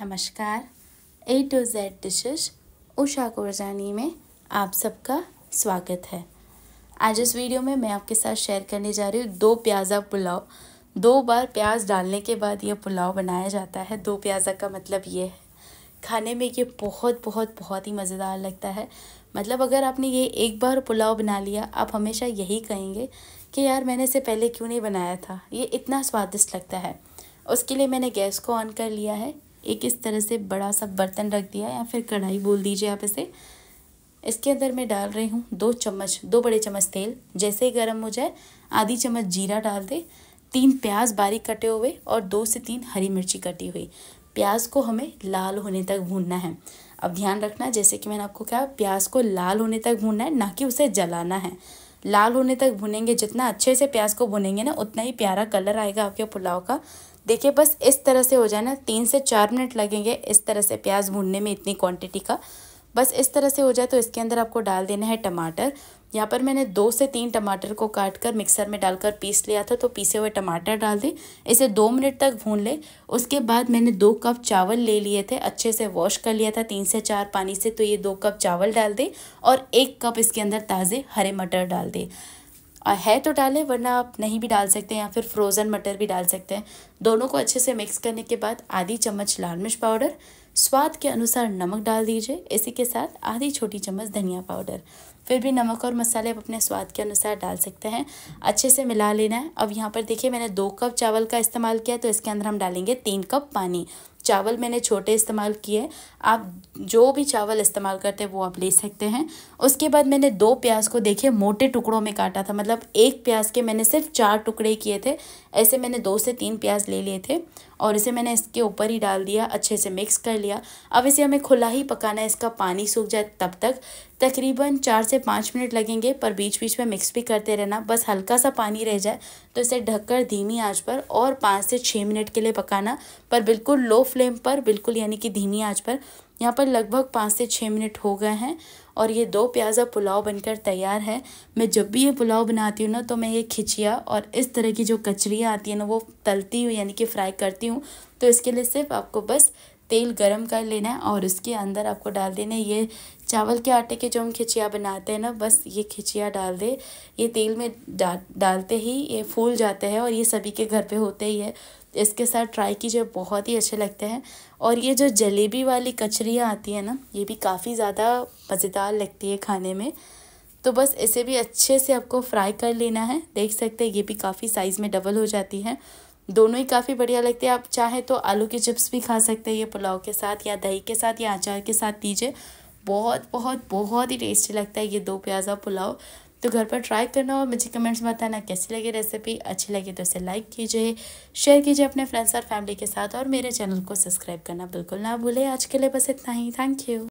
नमस्कार A to Z dishes Usha Korjani में आप सबका स्वागत है आज इस वीडियो में मैं आपके साथ शेयर करने जा रही हूँ दो प्याज़ा पुलाव दो बार प्याज डालने के बाद यह पुलाव बनाया जाता है दो प्याज़ा का मतलब ये है खाने में ये बहुत बहुत बहुत ही मज़ेदार लगता है मतलब अगर आपने ये एक बार पुलाव बना लिया आप हमेशा यही कहेंगे कि यार मैंने इसे पहले क्यों नहीं बनाया था ये इतना स्वादिष्ट लगता है उसके लिए मैंने गैस को ऑन कर लिया है एक इस तरह से बड़ा सा बर्तन रख दिया या फिर कढ़ाई बोल दीजिए आप इसे इसके अंदर मैं डाल रही हूँ दो चम्मच दो बड़े चम्मच तेल जैसे ही गर्म हो जाए आधी चम्मच जीरा डाल दे तीन प्याज बारीक कटे हुए और दो से तीन हरी मिर्ची कटी हुई प्याज को हमें लाल होने तक भूनना है अब ध्यान रखना जैसे कि मैंने आपको कहा प्याज को लाल होने तक भूनना है ना कि उसे जलाना है लाल होने तक भुनेंगे जितना अच्छे से प्याज को भुनेंगे ना उतना ही प्यारा कलर आएगा आपके पुलाव का देखिए बस इस तरह से हो जाए ना तीन से चार मिनट लगेंगे इस तरह से प्याज भूनने में इतनी क्वांटिटी का बस इस तरह से हो जाए तो इसके अंदर आपको डाल देना है टमाटर यहाँ पर मैंने दो से तीन टमाटर को काट कर मिक्सर में डालकर पीस लिया था तो पीसे हुए टमाटर डाल दें इसे दो मिनट तक भून ले उसके बाद मैंने दो कप चावल ले लिए थे अच्छे से वॉश कर लिया था तीन से चार पानी से तो ये दो कप चावल डाल दें और एक कप इसके अंदर ताज़े हरे मटर डाल दें है तो डालें वरना आप नहीं भी डाल सकते हैं या फिर फ्रोज़न मटर भी डाल सकते हैं दोनों को अच्छे से मिक्स करने के बाद आधी चम्मच लाल मिर्च पाउडर स्वाद के अनुसार नमक डाल दीजिए इसी के साथ आधी छोटी चम्मच धनिया पाउडर फिर भी नमक और मसाले आप अपने स्वाद के अनुसार डाल सकते हैं अच्छे से मिला लेना है अब यहाँ पर देखिए मैंने दो कप चावल का इस्तेमाल किया तो इसके अंदर हम डालेंगे तीन कप पानी चावल मैंने छोटे इस्तेमाल किए आप जो भी चावल इस्तेमाल करते हैं वो आप ले सकते हैं उसके बाद मैंने दो प्याज को देखिए मोटे टुकड़ों में काटा था मतलब एक प्याज के मैंने सिर्फ चार टुकड़े किए थे ऐसे मैंने दो से तीन प्याज ले लिए थे और इसे मैंने इसके ऊपर ही डाल दिया अच्छे से मिक्स कर लिया अब इसे हमें खुला ही पकाना है इसका पानी सूख जाए तब तक तकरीबन चार से पाँच मिनट लगेंगे पर बीच बीच में मिक्स भी करते रहना बस हल्का सा पानी रह जाए तो इसे ढककर धीमी आंच पर और पाँच से छः मिनट के लिए पकाना पर बिल्कुल लो फ्लेम पर बिल्कुल यानी कि धीमी आंच पर यहाँ पर लगभग पाँच से छः मिनट हो गए हैं और ये दो प्याज़ा पुलाव बनकर तैयार है मैं जब भी ये पुलाव बनाती हूँ ना तो मैं ये खिचिया और इस तरह की जो कचरियाँ आती है ना वो तलती हूँ यानी कि फ्राई करती हूँ तो इसके लिए सिर्फ आपको बस तेल गरम कर लेना है और उसके अंदर आपको डाल देना है ये चावल के आटे के जो हम खिचिया बनाते हैं ना बस ये खिचिया डाल दे ये तेल में डा डालते ही ये फूल जाते हैं और ये सभी के घर पे होते ही है इसके साथ ट्राई कीजिए बहुत ही अच्छे लगते हैं और ये जो जलेबी वाली कचरियाँ आती है ना ये भी काफ़ी ज़्यादा मज़ेदार लगती है खाने में तो बस इसे भी अच्छे से आपको फ्राई कर लेना है देख सकते हैं ये भी काफ़ी साइज़ में डबल हो जाती है दोनों ही काफ़ी बढ़िया लगते हैं आप चाहे तो आलू के चिप्स भी खा सकते हैं ये पुलाव के साथ या दही के साथ या अचार के साथ दीजिए बहुत बहुत बहुत ही टेस्टी लगता है ये दो प्याज़ा पुलाव तो घर पर ट्राई करना और मुझे कमेंट्स में बताना कैसी लगी रेसिपी अच्छी लगी तो इसे लाइक कीजिए शेयर कीजिए अपने फ्रेंड्स और फैमिली के साथ और मेरे चैनल को सब्सक्राइब करना बिल्कुल ना भूलें आज के लिए बस इतना ही थैंक यू